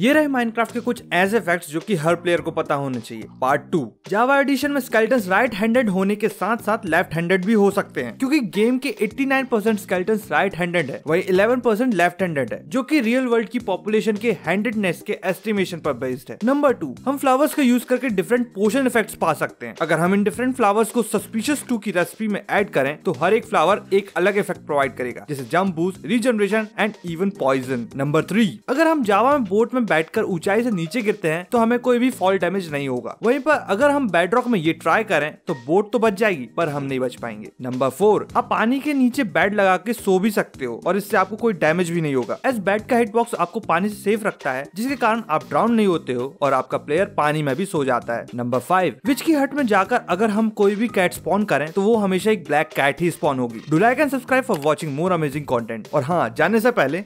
ये रहे माइनक्राफ्ट के कुछ ऐसे फैक्ट्स जो कि हर प्लेयर को पता होने चाहिए पार्ट टू जावा एडिशन में स्केल्टन राइट हैंडेड होने के साथ साथ लेफ्ट हैंडेड भी हो सकते हैं क्योंकि गेम के 89% परसेंट स्केल्टन राइट हैंडेड है वही 11% परसेंट लेफ्ट हैंडेड है जो कि रियल वर्ल्ड की पॉपुलेशन के हैंडेडनेस के एस्टिमेशन पर बेस्ड है नंबर टू हम फ्लावर्स का यूज करके डिफरेंट पोशन इफेक्ट पा सकते हैं अगर हम इन डिफरेंट फ्लावर्स को सस्पिशियस टू की रेसिपी में एड करें तो हर एक फ्लावर एक अलग इफेक्ट प्रोवाइड करेगा जैसे jump boost regeneration and even poison number three अगर हम जावा में बोट में बैठकर ऊंचाई से नीचे गिरते हैं तो हमें कोई भी फॉल डैमेज नहीं होगा वहीं पर अगर हम बेडरॉक में ये ट्राई करें तो बोट तो बच जाएगी पर हम नहीं बच पाएंगे नंबर फोर आप पानी के नीचे बेड लगा के सो भी सकते हो और इससे आपको कोई डैमेज भी नहीं होगा एस बेड का हिट बॉक्स आपको पानी से सेफ रखता है जिसके कारण आप ड्राउन नहीं होते हो और आपका प्लेयर पानी में भी सो जाता है नंबर फाइव विच की हट में जाकर अगर हम कोई भी कैट स्पॉन करें तो वो हमेशा एक ब्लैक कैट ही स्पॉन होगी do like and subscribe for watching more amazing content और हाँ जाने से पहले